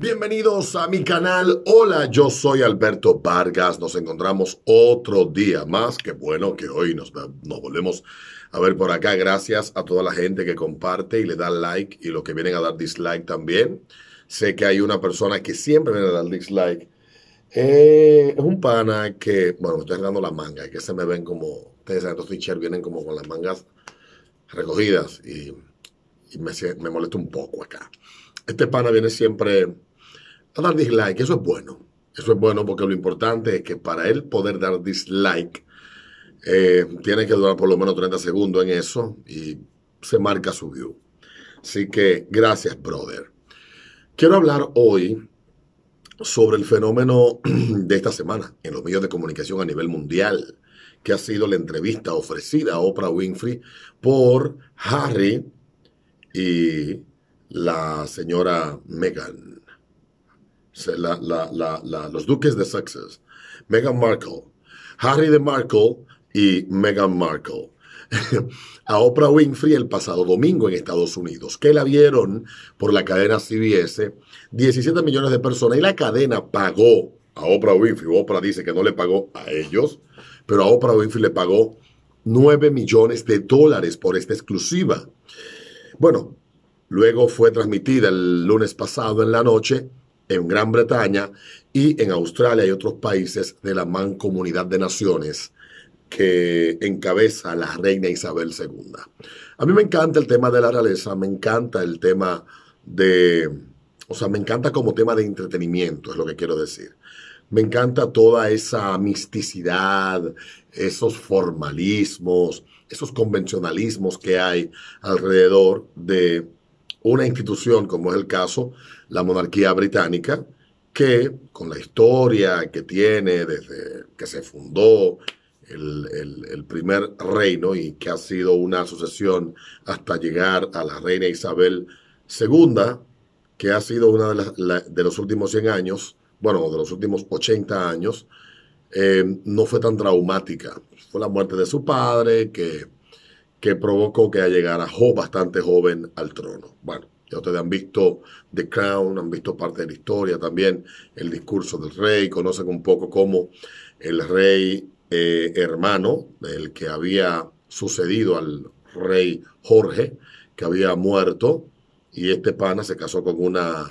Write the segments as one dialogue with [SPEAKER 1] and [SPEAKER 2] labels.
[SPEAKER 1] Bienvenidos a mi canal. Hola, yo soy Alberto Vargas. Nos encontramos otro día más. Qué bueno que hoy nos, nos, volvemos a ver por acá. Gracias a toda la gente que comparte y le da like y los que vienen a dar dislike también. Sé que hay una persona que siempre viene a dar dislike. Eh, es un pana que, bueno, me estoy dando la manga, que se me ven como, ustedes saben, los vienen como con las mangas recogidas y, me, me molesta un poco acá. Este pana viene siempre a dar dislike. Eso es bueno. Eso es bueno porque lo importante es que para él poder dar dislike, eh, tiene que durar por lo menos 30 segundos en eso y se marca su view. Así que gracias, brother. Quiero hablar hoy sobre el fenómeno de esta semana en los medios de comunicación a nivel mundial, que ha sido la entrevista ofrecida a Oprah Winfrey por Harry y la señora Meghan los duques de Sussex, Meghan Markle, Harry de Markle y Meghan Markle. a Oprah Winfrey el pasado domingo en Estados Unidos, que la vieron por la cadena CBS 17 millones de personas y la cadena pagó a Oprah Winfrey. Oprah dice que no le pagó a ellos, pero a Oprah Winfrey le pagó 9 millones de dólares por esta exclusiva. Bueno, luego fue transmitida el lunes pasado en la noche en Gran Bretaña y en Australia y otros países de la mancomunidad de naciones que encabeza la reina Isabel II. A mí me encanta el tema de la realeza, me encanta el tema de, o sea, me encanta como tema de entretenimiento, es lo que quiero decir. Me encanta toda esa misticidad, esos formalismos, esos convencionalismos que hay alrededor de una institución como es el caso, la monarquía británica, que con la historia que tiene desde que se fundó el, primer reino y que ha sido una sucesión hasta llegar a la reina Isabel II, que ha sido una de, las, de los últimos 100 años, bueno, de los últimos 80 años, eh, no fue tan traumática. Fue la muerte de su padre, que que provocó que llegara Job bastante joven al trono. Bueno, ya ustedes han visto The Crown, han visto parte de la historia también, el discurso del rey, conocen un poco cómo el rey eh, hermano, el que había sucedido al rey Jorge, que había muerto, y este pana se casó con una,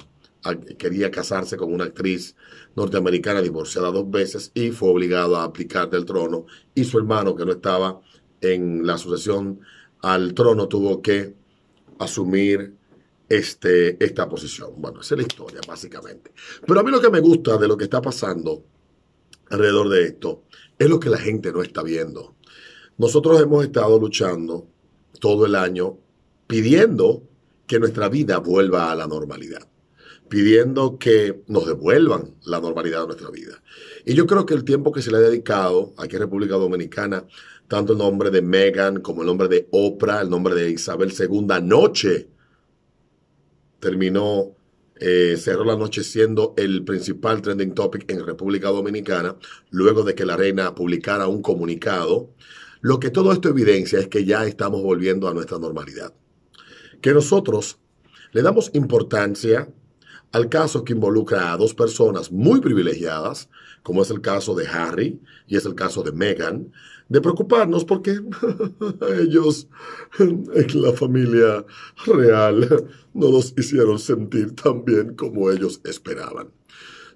[SPEAKER 1] quería casarse con una actriz norteamericana divorciada dos veces y fue obligado a aplicar del trono, y su hermano que no estaba en la sucesión al trono tuvo que asumir este, esta posición. Bueno, esa es la historia, básicamente. Pero a mí lo que me gusta de lo que está pasando alrededor de esto es lo que la gente no está viendo. Nosotros hemos estado luchando todo el año pidiendo que nuestra vida vuelva a la normalidad, pidiendo que nos devuelvan la normalidad de nuestra vida. Y yo creo que el tiempo que se le ha dedicado aquí en República Dominicana tanto el nombre de Meghan como el nombre de Oprah, el nombre de Isabel II noche terminó, eh, cerró la noche siendo el principal trending topic en República Dominicana, luego de que la reina publicara un comunicado. Lo que todo esto evidencia es que ya estamos volviendo a nuestra normalidad. Que nosotros le damos importancia al caso que involucra a dos personas muy privilegiadas, como es el caso de Harry y es el caso de Meghan, de preocuparnos porque ellos en la familia real no los hicieron sentir tan bien como ellos esperaban.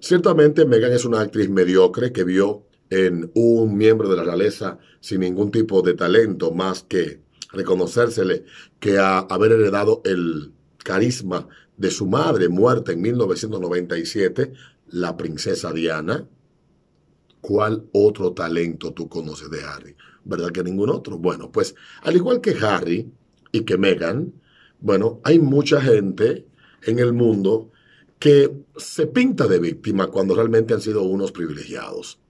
[SPEAKER 1] Ciertamente Meghan es una actriz mediocre que vio en un miembro de la realeza sin ningún tipo de talento más que reconocérsele que a haber heredado el carisma de su madre muerta en 1997, la princesa Diana. ¿Cuál otro talento tú conoces de Harry? ¿Verdad que ningún otro? Bueno, pues al igual que Harry y que Meghan, bueno, hay mucha gente en el mundo que se pinta de víctima cuando realmente han sido unos privilegiados.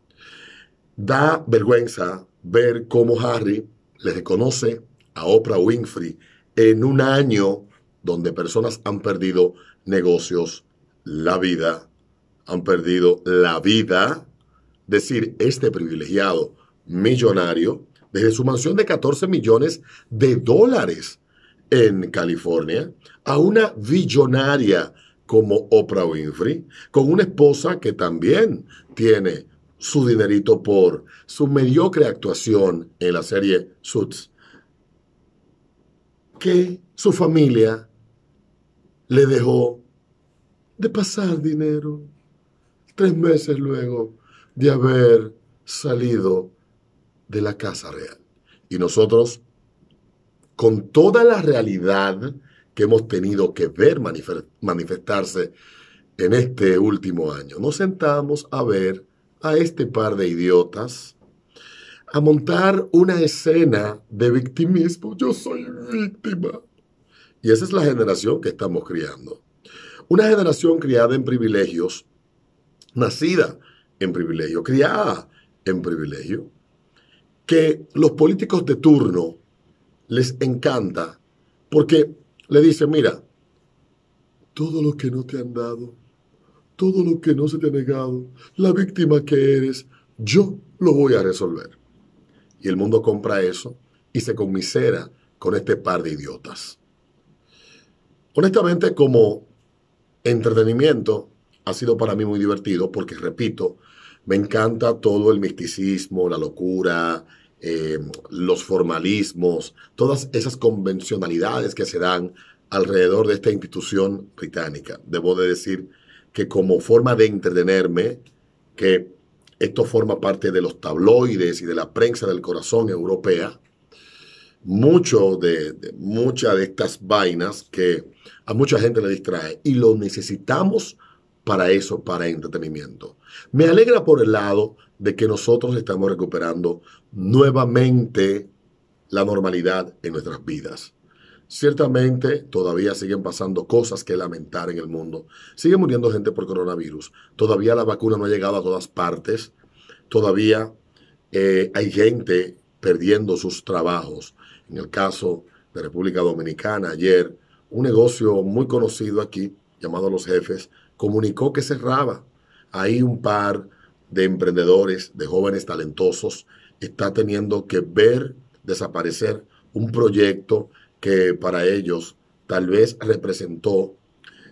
[SPEAKER 1] Da vergüenza ver cómo Harry le reconoce a Oprah Winfrey en un año donde personas han perdido negocios, la vida, han perdido la vida. Decir, este privilegiado millonario, desde su mansión de 14 millones de dólares en California, a una billonaria como Oprah Winfrey, con una esposa que también tiene su dinerito por su mediocre actuación en la serie Suits, que su familia le dejó de pasar dinero. Tres meses luego de haber salido de la casa real. Y nosotros, con toda la realidad que hemos tenido que ver manifestarse en este último año, nos sentamos a ver a este par de idiotas a montar una escena de victimismo. Yo soy víctima. Y esa es la generación que estamos criando. Una generación criada en privilegios, nacida en privilegio, criada en privilegio, que los políticos de turno les encanta porque le dicen, mira, todo lo que no te han dado, todo lo que no se te ha negado, la víctima que eres, yo lo voy a resolver. Y el mundo compra eso y se conmisera con este par de idiotas. Honestamente, como entretenimiento, ha sido para mí muy divertido porque, repito, me encanta todo el misticismo, la locura, eh, los formalismos, todas esas convencionalidades que se dan alrededor de esta institución británica. Debo de decir que como forma de entretenerme, que esto forma parte de los tabloides y de la prensa del corazón europea, mucho de, muchas de estas vainas que a mucha gente le distrae y lo necesitamos para eso, para entretenimiento. Me alegra por el lado de que nosotros estamos recuperando nuevamente la normalidad en nuestras vidas. Ciertamente todavía siguen pasando cosas que lamentar en el mundo. Sigue muriendo gente por coronavirus. Todavía la vacuna no ha llegado a todas partes. Todavía eh, hay gente perdiendo sus trabajos. En el caso de República Dominicana, ayer, un negocio muy conocido aquí, llamado Los Jefes, comunicó que cerraba. Ahí un par de emprendedores, de jóvenes talentosos, está teniendo que ver desaparecer un proyecto que para ellos tal vez representó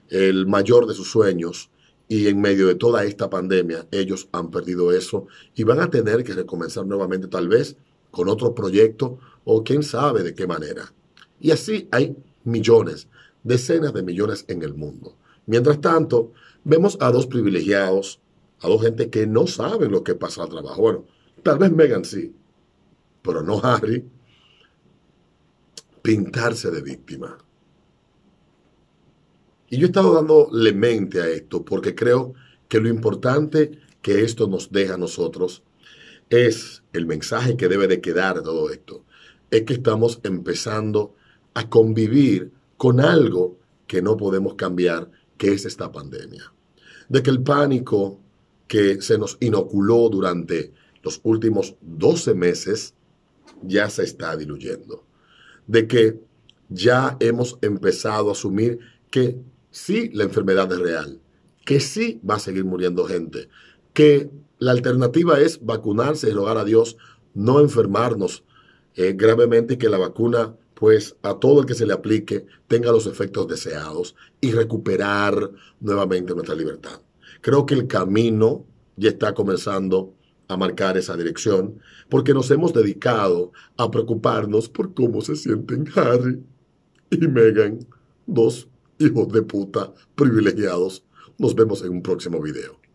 [SPEAKER 1] el mayor de sus sueños y en medio de toda esta pandemia ellos han perdido eso y van a tener que recomenzar nuevamente tal vez con otro proyecto o quién sabe de qué manera. Y así hay millones, decenas de millones en el mundo. Mientras tanto, vemos a dos privilegiados, a dos gente que no saben lo que pasa al trabajo. Bueno, tal vez Megan sí, pero no Harry, pintarse de víctima. Y yo he estado dando lemente a esto porque creo que lo importante que esto nos deja a nosotros es el mensaje que debe de quedar de todo esto, es que estamos empezando a convivir con algo que no podemos cambiar, que es esta pandemia. De que el pánico que se nos inoculó durante los últimos 12 meses ya se está diluyendo. De que ya hemos empezado a asumir que sí, la enfermedad es real, que sí va a seguir muriendo gente, que la alternativa es vacunarse y rogar a Dios no enfermarnos eh, gravemente y que la vacuna, pues a todo el que se le aplique, tenga los efectos deseados y recuperar nuevamente nuestra libertad. Creo que el camino ya está comenzando a marcar esa dirección, porque nos hemos dedicado a preocuparnos por cómo se sienten Harry y Megan, dos hijos de puta privilegiados. Nos vemos en un próximo video.